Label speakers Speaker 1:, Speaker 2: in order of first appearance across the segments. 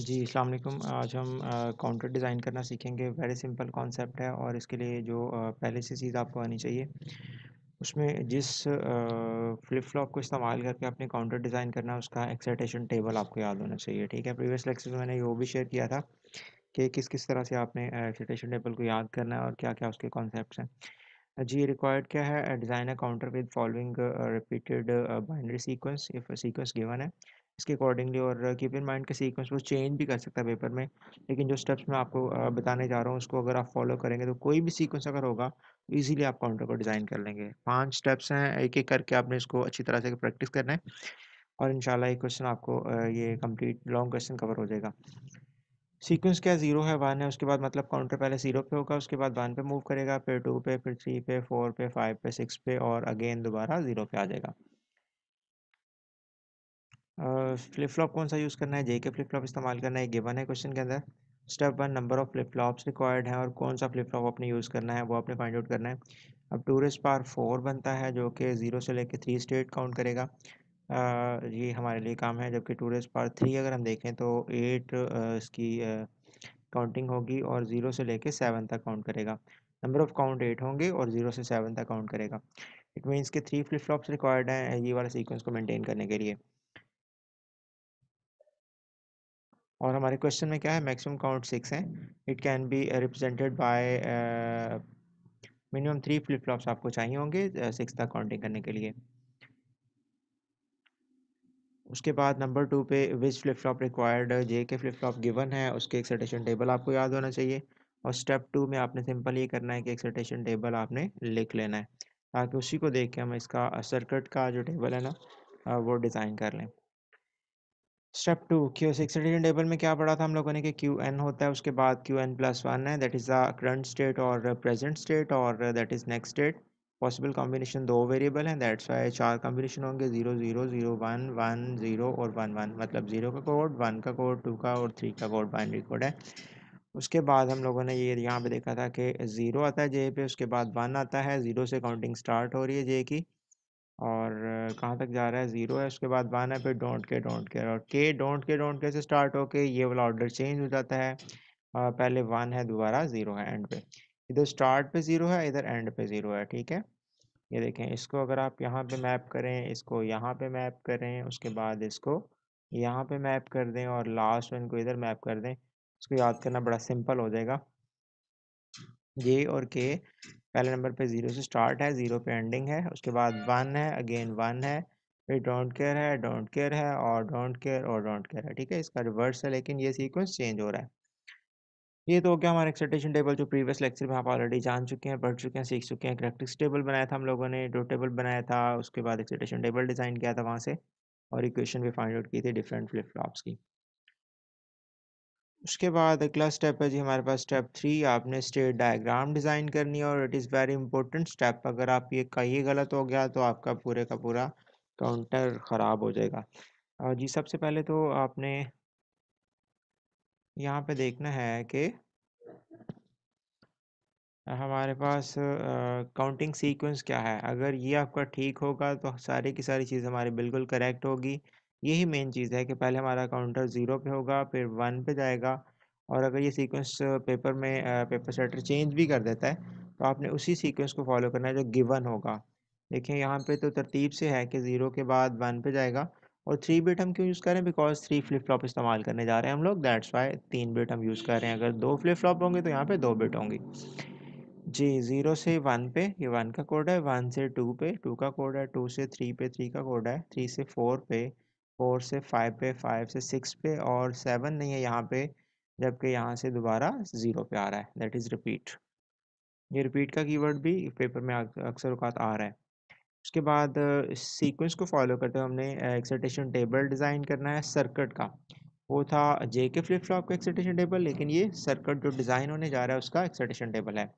Speaker 1: जी अस्सलाम आज हम काउंटर डिज़ाइन करना सीखेंगे वेरी सिंपल कॉन्सेप्ट है और इसके लिए जो आ, पहले से चीज़ आपको आनी चाहिए उसमें जिस फ्लिप फ्लॉप को इस्तेमाल करके आपने काउंटर डिज़ाइन करना है उसका एक्साइटेशन टेबल आपको याद होना चाहिए ठीक है प्रीवियस लेक्चर में मैंने वो भी शेयर किया था कि किस किस तरह से आपने एक्साइटेशन टेबल को याद करना है और क्या क्या उसके कॉन्सेप्ट हैं जी रिक्वायर्ड क्या है design a counter with following repeated binary sequence if sequence given है इसके अकॉर्डिंगली और कीप इन माइंड के सीक्वेंस वो चेंज भी कर सकता है पेपर में लेकिन जो स्टेप्स मैं आपको बताने जा रहा हूँ उसको अगर आप फॉलो करेंगे तो कोई भी सीक्वेंस अगर होगा तो ईजिली आप काउंटर को डिज़ाइन कर लेंगे पाँच स्टेप्स हैं एक एक करके आपने इसको अच्छी तरह से प्रैक्टिस करना है और इन एक क्वेश्चन आपको ये कम्प्लीट लॉन्ग क्वेश्चन कवर हो जाएगा सीक्वेंस क्या जीरो है वन है उसके बाद मतलब काउंटर पहले जीरो पे होगा उसके बाद वन पे मूव करेगा फिर टू पे फिर थ्री पे फोर पे फाइव पे सिक्स पे और अगेन दोबारा जीरो पे आ जाएगा फ्लिप फ्लॉप कौन सा यूज़ करना है जे के फ्लिप फ्लॉप इस्तेमाल करना है गिवन है क्वेश्चन के अंदर step one number of flip flops required है और कौन सा फ्लिप फ्लॉप आपने यूज़ करना है वो आपने फाइंड आउट करना है अब टूरिस्ट पार फोर बनता है जो कि ज़ीरो से लेकर थ्री स्टेट काउंट करेगा आ, ये हमारे लिए काम है जबकि टूरिस्ट पार थ्री अगर हम देखें तो एट इसकी काउंटिंग होगी और ज़ीरो से लेकर सेवन तक काउंट करेगा नंबर ऑफ काउंट एट होंगे और ज़ीरो से सेवन तक काउंट करेगा इट मीन्स के थ्री फ्लिप फ्लॉप्स रिक्वायर्ड हैं ये वाला सीक्वेंस को मेंटेन करने के लिए और हमारे क्वेश्चन में क्या है मैक्सिमम काउंट सिक्स हैं it can be represented by minimum three flip flops आपको चाहिए होंगे सिक्स uh, तक काउंटिंग करने के लिए उसके बाद नंबर टू पे which flip flop required J K flip flop given है उसके एक्सटेशन टेबल आपको याद होना चाहिए और स्टेप टू में आपने सिंपल ये करना है कि एक्सटेशन टेबल आपने लिख लेना है ताकि उसी को देख के हम इसका सर्किट uh, का जो टेबल है ना uh, वो डिज़ाइन कर लें step two Q six table में क्या पढ़ा था हम लोगों ने कि क्यू एन होता है उसके बाद क्यू एन प्लस वन है that is the current state और प्रेजेंट स्टेट और that is next state possible combination दो वेरिएबल हैं दैट्स वाई चार कॉम्बिनेशन होंगे zero zero zero one one zero और वन वन मतलब जीरो का कोड वन का कोड टू का और थ्री का कोड बाइनरी कोड है उसके बाद हम लोगों ने ये यहाँ पे देखा था कि ज़ीरो आता है जे पे उसके बाद वन आता है ज़ीरो से काउंटिंग स्टार्ट हो रही है जे की और कहाँ तक जा रहा है ज़ीरो है उसके बाद वन है फिर डोंट के डोंट केयर और के डोंट के डोंट केयर से स्टार्ट होके ये वाला ऑर्डर चेंज हो जाता है आ, पहले वन है दोबारा ज़ीरो है एंड पे इधर स्टार्ट पे ज़ीरो है इधर एंड पे ज़ीरो है ठीक है ये देखें इसको अगर आप यहाँ पे मैप करें इसको यहाँ पे मैप करें उसके बाद इसको यहाँ पे मैप कर दें और लास्ट में इनको इधर मैप कर दें इसको याद करना बड़ा सिंपल हो जाएगा ये और के पहले नंबर पे ज़ीरो से स्टार्ट है ज़ीरो पे एंडिंग है उसके बाद वन है अगेन वन है फिर डोंट केयर है डोंट केयर है और डोंट केयर और डोंट केयर है ठीक है इसका रिवर्स है लेकिन ये सीक्वेंस चेंज हो रहा है ये तो हो गया हमारा एक्सटेशन टेबल जो प्रीवियस लेक्चर में आप ऑलरेडी जान चुके हैं पढ़ चुके हैं सीख चुके हैं करेक्टिक्स टेबल बनाया था हम लोगों ने डो टेबल बनाया था उसके बाद एक्सटेशन टेबल डिज़ाइन किया था वहाँ से और इक्वेशन भी फाइंड आउट की थी डिफरेंट फ्लिप फ्लॉप्स की उसके बाद अगला स्टेप है जी हमारे पास स्टेप थ्री आपने स्टेट डायग्राम डिज़ाइन करनी है और it is very important step अगर आप ये कही गलत हो गया तो आपका पूरे का पूरा काउंटर ख़राब हो जाएगा और जी सबसे पहले तो आपने यहाँ पे देखना है कि हमारे पास काउंटिंग सीक्वेंस क्या है अगर ये आपका ठीक होगा तो सारी की सारी चीज़ हमारी बिल्कुल करेक्ट होगी यही मेन चीज़ है कि पहले हमारा काउंटर ज़ीरो पे होगा फिर वन पे जाएगा और अगर ये सीक्वेंस पेपर में पेपर सेटर चेंज भी कर देता है तो आपने उसी सीक्वेंस को फॉलो करना है जो गिवन होगा देखिए यहाँ पे तो तरतीब से है कि ज़ीरो के बाद वन पे जाएगा और थ्री बिट हम क्यों यूज़ करें बिकॉज थ्री फ्लिप फ्लॉप इस्तेमाल करने जा रहे हैं हम लोग दैट्स वाई तीन बिट हम यूज़ कर रहे हैं अगर दो फ्लिप फ्लॉप होंगे तो यहाँ पे दो बिट होंगी जी ज़ीरो से वन पे ये वन का कोड है वन से टू पे टू का कोड है टू से थ्री पे थ्री का कोड है थ्री से फोर पे फोर से फाइव पे फाइव से सिक्स पे और सेवन नहीं है यहाँ पे जबकि यहाँ से दोबारा ज़ीरो पे आ रहा है दैट इज़ रिपीट ये रिपीट का कीवर्ड भी पेपर में अक्सर उकात आ रहा है उसके बाद सीक्वेंस को फॉलो करते हुए हमने एक्सटेशन टेबल डिज़ाइन करना है सर्कट का वो था जे के फ्लिप फ्लॉप का एक्सटेशन टेबल लेकिन ये सर्कट जो डिज़ाइन होने जा रहा है उसका एक्सटेशन टेबल है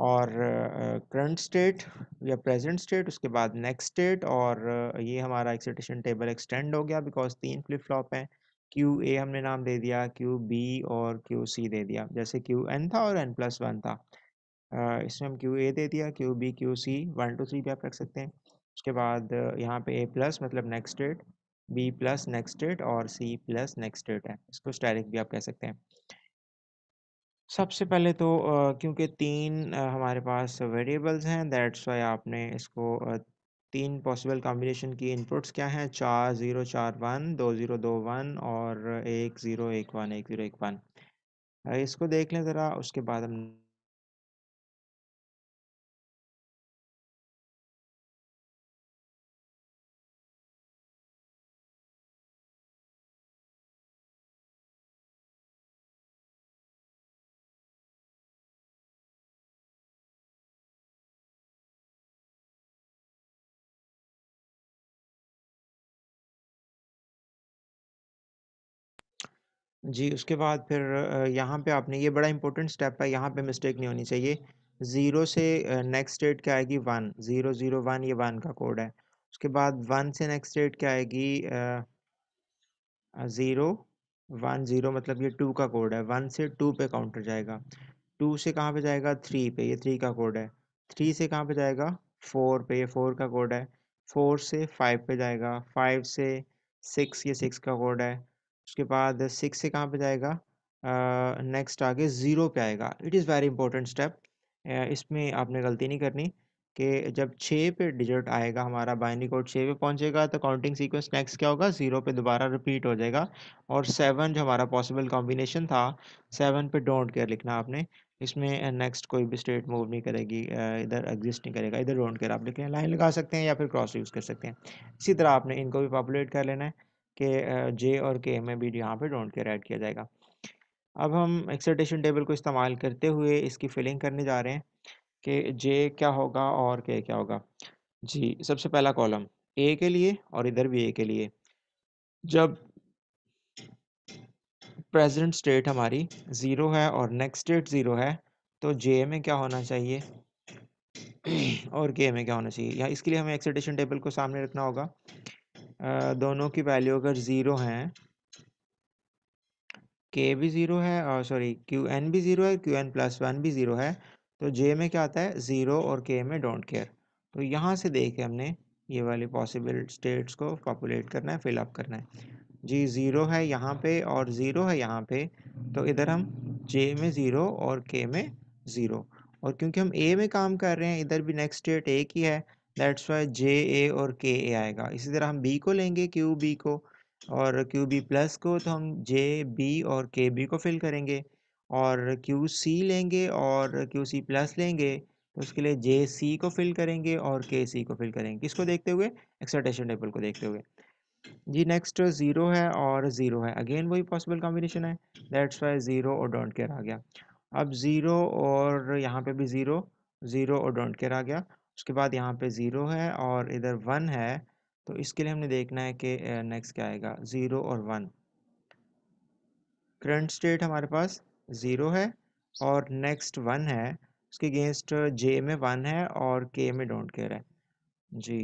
Speaker 1: और करंट स्टेट या प्रेजेंट स्टेट उसके बाद नेक्स्ट स्टेट और ये हमारा एक्सीटेशन टेबल एक्सटेंड हो गया बिकॉज तीन फ्लिप फ्लॉप हैं क्यू ए हमने नाम दे दिया क्यू बी और क्यू सी दे दिया जैसे क्यू एन था और एन प्लस वन था uh, इसमें हम क्यू ए दे दिया Q B Q C one two three भी आप रख सकते हैं उसके बाद यहाँ पे ए प्लस मतलब next state B plus next state और सी प्लस नेक्स्ट स्टेट है इसको स्टैरिक भी आप कह सकते हैं सबसे पहले तो क्योंकि तीन हमारे पास वेरिएबल्स हैं दैट्स वाई आपने इसको तीन पॉसिबल कॉम्बिनेशन की इनपुट्स क्या हैं चार चार जीरो जीरो वन दो दो वन और एक एक एक जीरो वन जीरो एक वन इसको देख लें ज़रा उसके बाद हम जी, उसके बाद फिर यहाँ पे आपने ये बड़ा इम्पोर्टेंट स्टेप है, यहाँ पे मिस्टेक नहीं होनी चाहिए। जीरो से नेक्स्ट डेट क्या आएगी वन जीरो जीरो वन ये वन का कोड है। उसके बाद वन से नेक्स्ट डेट क्या आएगी ज़ीरो वन ज़ीरो मतलब ये टू का कोड है, वन से टू पे काउंटर जाएगा। टू से कहाँ पे जाएगा थ्री पे, ये थ्री का कोड है। थ्री से कहाँ पे जाएगा फोर पे, ये फोर का कोड है। फोर से फाइव पे जाएगा, फाइव से सिक्स ये सिक्स का कोड है। उसके बाद सिक्स से कहाँ पे जाएगा नेक्स्ट आगे ज़ीरो पे आएगा it is very important step इसमें आपने गलती नहीं करनी कि जब छः पे डिजिट आएगा हमारा बाइनरी कोड छः पे पहुंचेगा तो काउंटिंग सीक्वेंस नेक्स्ट क्या होगा ज़ीरो पे दोबारा रिपीट हो जाएगा और सेवन जो हमारा पॉसिबल कॉम्बिनेशन था सेवन पे डोंट केयर लिखना आपने इसमें नेक्स्ट कोई भी स्टेट मूव नहीं करेगी इधर एग्जिस्ट नहीं करेगा इधर डोंट केयर आप लिख लें लाइन लगा सकते हैं या फिर क्रॉस यूज़ कर सकते हैं इसी तरह आपने इनको भी पॉपुलेट कर लेना है के जे और के में भी यहाँ पे डोंट केयर ऐड किया जाएगा अब हम एक्सटेशन टेबल को इस्तेमाल करते हुए इसकी फिलिंग करने जा रहे हैं कि जे क्या होगा और के क्या होगा जी सबसे पहला कॉलम ए के लिए और इधर भी ए के लिए जब प्रेजेंट स्टेट हमारी ज़ीरो है और नेक्स्ट स्टेट ज़ीरो है तो जे में क्या होना चाहिए और के में क्या होना चाहिए या इसके लिए हमें एक्सटेशन टेबल को सामने रखना होगा दोनों की वैल्यू अगर ज़ीरो हैं के भी ज़ीरो है और सॉरी क्यू एन भी ज़ीरो है क्यू एन प्लस वन भी ज़ीरो है तो जे में क्या आता है ज़ीरो और के में डोंट केयर तो यहाँ से देख के हमने ये वाली पॉसिबल स्टेट्स को पॉपुलेट करना है फिलअप करना है जी ज़ीरो है यहाँ पे और ज़ीरो है यहाँ पे तो इधर हम जे में ज़ीरो और के में ज़ीरो और क्योंकि हम ए में काम कर रहे हैं इधर भी नेक्स्ट स्टेट एक ही है दैट्स वाई जे ए और के ए आएगा इसी तरह हम बी को लेंगे क्यू बी को और क्यू बी प्लस को तो हम जे बी और के बी को फिल करेंगे और क्यू सी लेंगे और क्यू सी प्लस लेंगे तो उसके लिए जे सी को फिल करेंगे और के सी को फिल करेंगे किसको देखते हुए एक्सटेशन टेबल को देखते हुए जी नेक्स्ट ज़ीरो है और ज़ीरो है अगेन वही पॉसिबल कॉम्बिनेशन है दैट्स वाई ज़ीरो और डोंट केयर आ गया अब ज़ीरो और यहाँ पे भी ज़ीरो ज़ीरो और डोंट केयर आ गया उसके बाद यहाँ पे ज़ीरो है और इधर वन है तो इसके लिए हमने देखना है कि नेक्स्ट क्या आएगा ज़ीरो और वन करंट स्टेट हमारे पास ज़ीरो है और नेक्स्ट वन है उसके अगेंस्ट जे में वन है और के में डोंट केयर है जी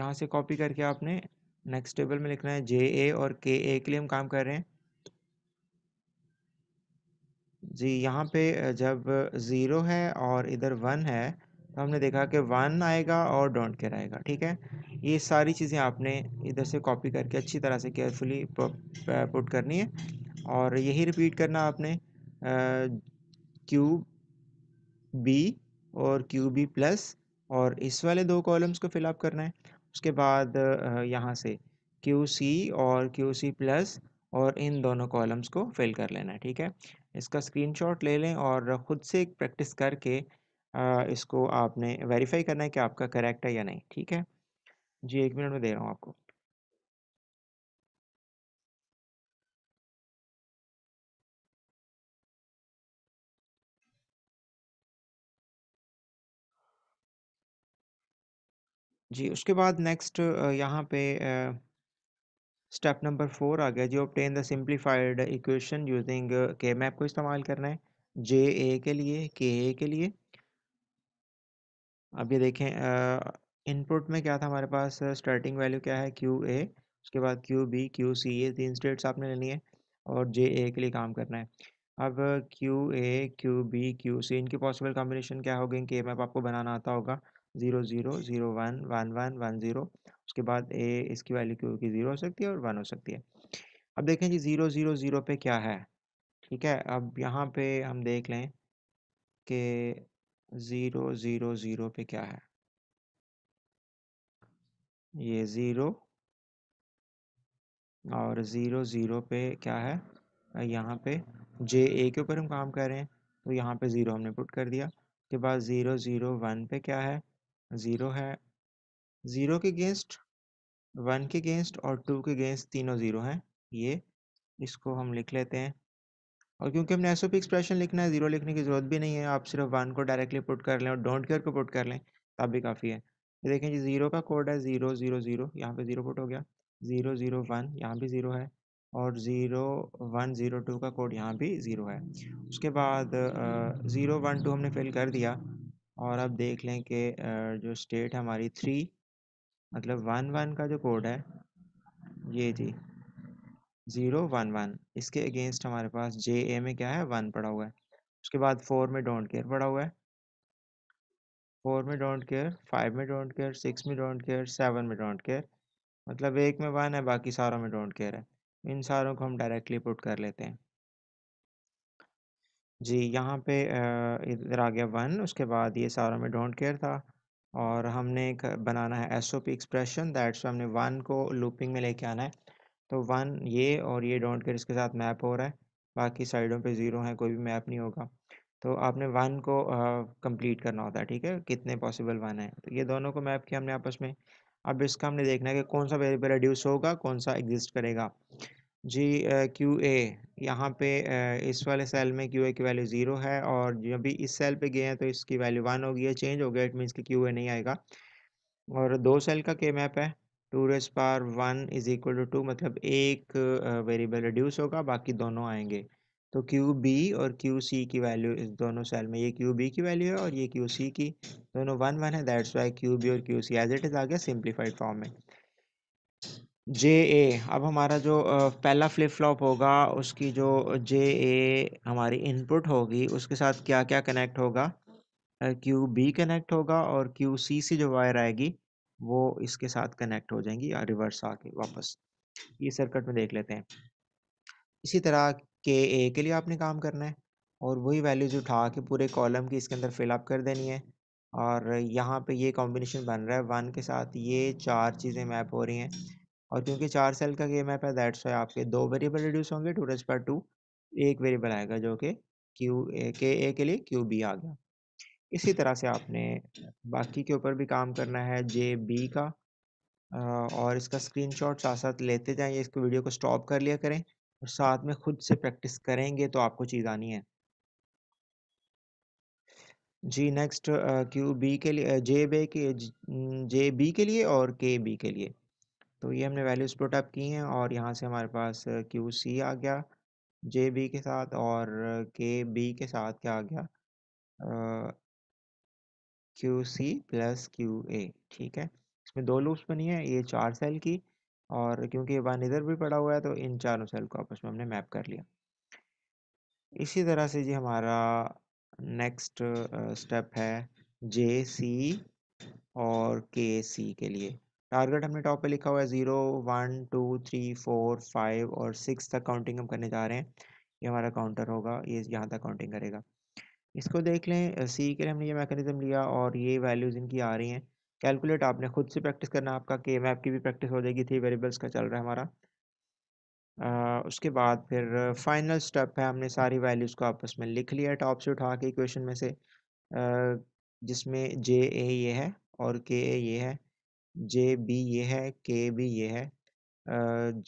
Speaker 1: यहाँ से कॉपी करके आपने नेक्स्ट टेबल में लिखना है जे ए और के ए के लिए हम काम कर रहे हैं जी यहाँ पे जब ज़ीरो है और इधर वन है तो हमने देखा कि वन आएगा और डोंट केयर आएगा ठीक है ये सारी चीज़ें आपने इधर से कॉपी करके अच्छी तरह से केयरफुली पुट करनी है और यही रिपीट करना आपने क्यू बी और क्यू बी प्लस और इस वाले दो कॉलम्स को फिलअप करना है उसके बाद यहाँ से क्यू सी और क्यू सी प्लस और इन दोनों कॉलम्स को फिल कर लेना है ठीक है इसका स्क्रीनशॉट ले लें और ख़ुद से एक प्रैक्टिस करके इसको आपने वेरीफाई करना है कि आपका करेक्ट है या नहीं ठीक है जी एक मिनट में दे रहा हूँ आपको जी उसके बाद नेक्स्ट यहाँ पे स्टेप नंबर फोर आ गया जी obtain the simplified equation using K map को इस्तेमाल करना है जे ए के लिए के ए के लिए अब ये देखें इनपुट में क्या था हमारे पास स्टार्टिंग वैल्यू क्या है क्यू ए उसके बाद क्यू बी क्यू सी ये तीन स्टेट्स आपने लेनी है और जे ए के लिए काम करना है अब Q A Q B Q C इनकी पॉसिबल कॉम्बिनेशन क्या होगी इनके मैप आपको बनाना आता होगा zero zero zero one one one one zero उसके बाद ए इसकी वैल्यू क्यू की ज़ीरो हो सकती है और वन हो सकती है अब देखें जी ज़ीरो ज़ीरो ज़ीरो पे क्या है ठीक है अब यहाँ पे हम देख लें कि ज़ीरो ज़ीरो ज़ीरो पे क्या है ये ज़ीरो और ज़ीरो ज़ीरो पे क्या है यहाँ पे जे ए के ऊपर हम काम कर रहे हैं तो यहाँ पे ज़ीरो हमने पुट कर दिया के बाद ज़ीरो ज़ीरो वन पे क्या है ज़ीरो है ज़ीरो के अगेंस्ट वन के अगेंस्ट और टू के अगेंस्ट तीनों ज़ीरो हैं ये इसको हम लिख लेते हैं और क्योंकि हमने एस एक्सप्रेशन लिखना है जीरो लिखने की जरूरत भी नहीं है आप सिर्फ वन को डायरेक्टली पुट कर लें और डोंट केयर को पुट कर लें तब भी काफ़ी है ये देखें जी जीरो का कोड है जीरो जीरो जीरो यहाँ पे जीरो पुट हो गया जीरो जीरो वन यहाँ भी जीरो है और ज़ीरो वन ज़ीरो टू का कोड यहाँ भी ज़ीरो है उसके बाद ज़ीरो वन टू हमने फिल कर दिया और अब देख लें कि जो स्टेट हमारी थ्री मतलब वन वन का जो कोड है ये जी ज़ीरो वन वन इसके अगेंस्ट हमारे पास जे ए में क्या है वन पड़ा हुआ है उसके बाद फोर में डोंट केयर पड़ा हुआ है फोर में डोंट केयर फाइव में डोंट केयर सिक्स में डोंट केयर सेवन में डोंट केयर मतलब एक में वन है बाकी सारों में डोंट केयर है इन सारों को हम डायरेक्टली पुट कर लेते हैं जी यहाँ पे इधर आ गया वन उसके बाद ये सारों में डोंट केयर था और हमने बनाना है S O P expression that's हमने वन को लूपिंग में लेके आना है तो वन ये और ये डोंट केयर इसके साथ मैप हो रहा है बाकी साइडों पे ज़ीरो है कोई भी मैप नहीं होगा तो आपने वन को कंप्लीट करना होता है ठीक है कितने पॉसिबल वन है तो ये दोनों को मैप किया हमने आपस में अब इसका हमने देखना है कि कौन सा वेरिएबल रिड्यूस होगा कौन सा एग्जिस्ट करेगा जी क्यू ए यहाँ पे uh, इस वाले सेल में क्यू ए की वैल्यू ज़ीरो है और जब अभी इस सेल पे गए हैं तो इसकी वैल्यू वन हो गई है चेंज हो गया इट मीन्स कि क्यू ए नहीं आएगा और दो सेल का के मैप है two raise power one is equal to two मतलब एक वेरिएबल रिड्यूस होगा बाकी दोनों आएंगे तो क्यू बी और क्यू सी की वैल्यू इस दोनों सेल में ये क्यू बी की वैल्यू है और ये क्यू सी की दोनों वन वन है दैट्स वाई क्यू बी और Q C as it is आ गया सिंप्लीफाइड फॉर्म में जे ए अब हमारा जो पहला फ्लिप फ्लॉप होगा उसकी जो जे ए हमारी इनपुट होगी उसके साथ क्या क्या कनेक्ट होगा क्यू बी कनेक्ट होगा और क्यू सी से जो वायर आएगी वो इसके साथ कनेक्ट हो जाएंगी या रिवर्स आके वापस ये सर्किट में देख लेते हैं इसी तरह के ए के लिए आपने काम करना है और वही वैल्यूज उठा के पूरे कॉलम की इसके अंदर फिलअप कर देनी है और यहाँ पे ये कॉम्बिनेशन बन रहा है वन के साथ ये चार चीज़ें मैप हो रही हैं और क्योंकि चार सेल का ये मैप है दैट्स वाई आपके दो वेरिएबल रिड्यूस होंगे टू रेज पर टू एक वेरिएबल आएगा जो कि क्यू के ए के लिए क्यू बी आ गया इसी तरह से आपने बाकी के ऊपर भी काम करना है जे बी का और इसका स्क्रीनशॉट साथ साथ लेते जाएं इसको वीडियो को स्टॉप कर लिया करें और साथ में खुद से प्रैक्टिस करेंगे तो आपको चीज़ आनी है जी नेक्स्ट क्यू बी के लिए जे बे के जे बी के लिए और के बी के लिए तो ये हमने वैल्यूज प्रोटअप की हैं और यहाँ से हमारे पास क्यू सी आ गया जे बी के साथ और के बी के साथ क्या आ गया Q C plus Q A ठीक है इसमें दो लूप्स बनी है ये चार सेल की और क्योंकि वन इधर भी पड़ा हुआ है तो इन चारों सेल को आपस में हमने मैप कर लिया इसी तरह से जी हमारा नेक्स्ट स्टेप है जे सी और के सी के लिए टारगेट हमने टॉप पे लिखा हुआ है zero one two three four five और सिक्स तक काउंटिंग हम करने जा रहे हैं ये हमारा काउंटर होगा ये यहाँ तक काउंटिंग करेगा इसको देख लें सी के लिए हमने ये मैकेनिज़्म लिया और ये वैल्यूज़ इनकी आ रही हैं कैलकुलेट आपने खुद से प्रैक्टिस करना आपका के मैप की भी प्रैक्टिस हो जाएगी थ्री वेरिएबल्स का चल रहा है हमारा आ, उसके बाद फिर फाइनल स्टेप है हमने सारी वैल्यूज़ को आपस में लिख लिया टॉप से उठा के इक्वेशन में से जिसमें जे ए ये है और के ए ये है जे बी ये है के बी ये है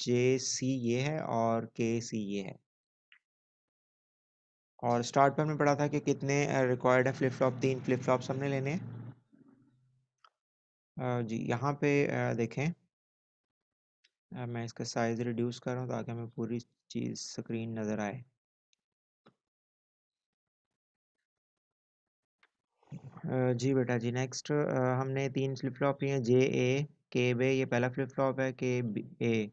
Speaker 1: जे सी ये है और के सी ये है और स्टार्ट पर हमने पढ़ा था कि कितने रिक्वायर्ड है फ्लिप फ्लॉप तीन फ्लिप फ्लॉप्स हमने लेने हैं जी यहाँ पे देखें मैं इसका साइज़ रिड्यूस कर रहा हूँ ताकि हमें पूरी चीज़ स्क्रीन नज़र आए जी बेटा जी नेक्स्ट हमने तीन फ्लिप फ्लॉप लिए हैं जे ए के बे ये पहला फ्लिप फ्लॉप है के ए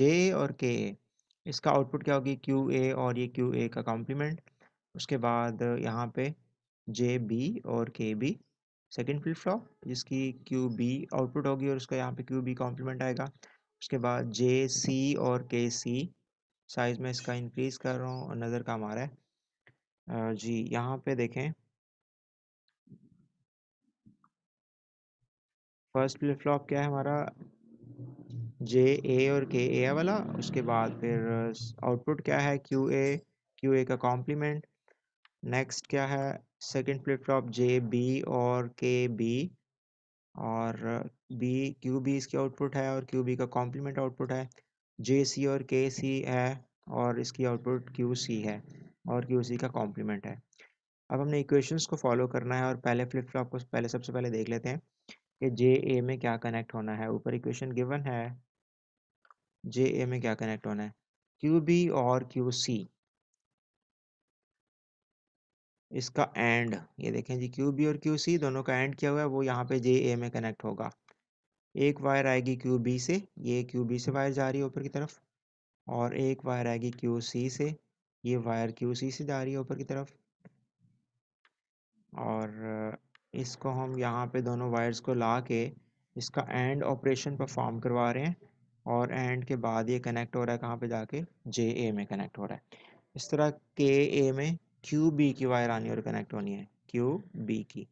Speaker 1: जे और के ए इसका आउटपुट क्या होगी क्यू ए और ये क्यू ए का कॉम्प्लीमेंट उसके बाद यहाँ पे जे बी और K B second flip flop जिसकी क्यू बी आउटपुट होगी और उसका यहाँ पे क्यू बी कॉम्प्लीमेंट आएगा उसके बाद जे सी और के सी साइज़ में इसका इंक्रीज़ कर रहा हूँ नज़र काम आ रहा है जी यहाँ पे देखें फर्स्ट फ्लिप फ्लॉप क्या है हमारा जे ए और के ए वाला उसके बाद फिर आउटपुट क्या है क्यू ए क्यू ए का कॉम्प्लीमेंट नेक्स्ट क्या है second flip flop J B और के बी और बी क्यू बी इसकी आउटपुट है और क्यू बी का कॉम्प्लीमेंट आउटपुट है जे सी और के सी है और इसकी आउटपुट क्यू सी है और क्यू सी का कॉम्प्लीमेंट है अब हमने इक्वेशंस को फॉलो करना है और पहले फ्लिप फ्लॉप को पहले सबसे पहले देख लेते हैं कि जे ए में क्या कनेक्ट होना है ऊपर इक्वेशन गिवन है जे ए में क्या कनेक्ट होना है क्यू बी और क्यू सी इसका एंड ये देखें जी क्यू बी और क्यू सी दोनों का एंड क्या हुआ है वो यहाँ पे जे ए में कनेक्ट होगा एक वायर आएगी क्यू बी से ये क्यू बी से वायर जा रही है ऊपर की तरफ और एक वायर आएगी क्यू सी से ये वायर क्यू सी से जा रही है ऊपर की तरफ और इसको हम यहाँ पे दोनों वायर्स को ला के इसका एंड ऑपरेशन परफॉर्म करवा रहे हैं और एंड के बाद ये कनेक्ट हो रहा है कहाँ पे जाके जे ए में कनेक्ट हो रहा है इस तरह के ए में क्यू बी की वायर आनी और कनेक्ट होनी है क्यू बी की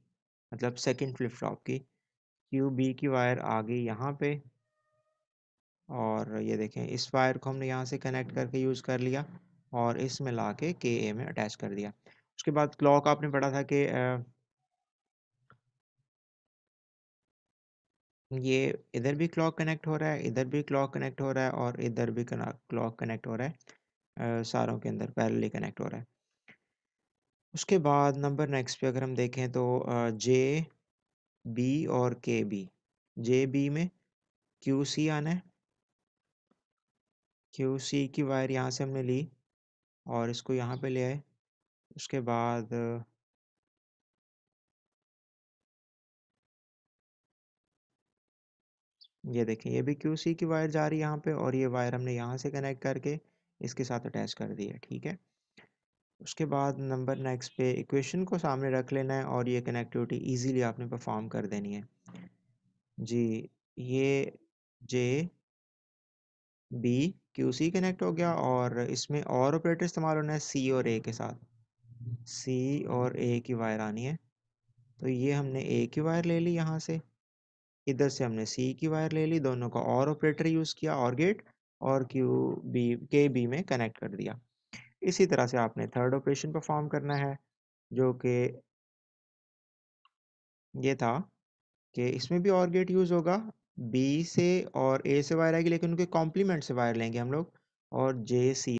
Speaker 1: मतलब सेकंड फ्लिप फ्लॉप की क्यू बी की वायर आ गई यहाँ पे और ये देखें इस वायर को हमने यहाँ से कनेक्ट करके यूज़ कर लिया और इसमें ला के के ए में अटैच कर दिया उसके बाद क्लॉक आपने पढ़ा था कि ये इधर भी क्लॉक कनेक्ट हो रहा है इधर भी क्लॉक कनेक्ट हो रहा है और इधर भी क्लॉक कनेक्ट हो रहा है सारों के अंदर पैरेलली कनेक्ट हो रहा है उसके बाद नंबर नेक्स्ट पे अगर हम देखें तो जे बी और के बी जे बी में क्यू सी आना है क्यू सी की वायर यहाँ से हमने ली और इसको यहाँ पे ले आए उसके बाद ये देखें ये भी क्यू सी की वायर जा रही है यहाँ पे और ये वायर हमने यहाँ से कनेक्ट करके इसके साथ अटैच कर दिया है ठीक है उसके बाद नंबर नेक्स्ट पे इक्वेशन को सामने रख लेना है और ये कनेक्टिविटी इजीली आपने परफॉर्म कर देनी है जी ये J B Q C connect हो गया और इसमें और ऑपरेटर इस्तेमाल होना है सी और ए के साथ सी और ए की वायर आनी है तो ये हमने ए की वायर ले ली यहाँ से इधर से हमने सी की वायर ले ली दोनों का और ऑपरेटर यूज़ किया और गेट और क्यू बी के बी में कनेक्ट कर दिया इसी तरह से आपने थर्ड ऑपरेशन परफॉर्म करना है जो कि ये था कि इसमें भी और गेट यूज़ होगा बी से और ए से वायर आएगी लेकिन उनके कॉम्प्लीमेंट से वायर लेंगे हम लोग और जे सी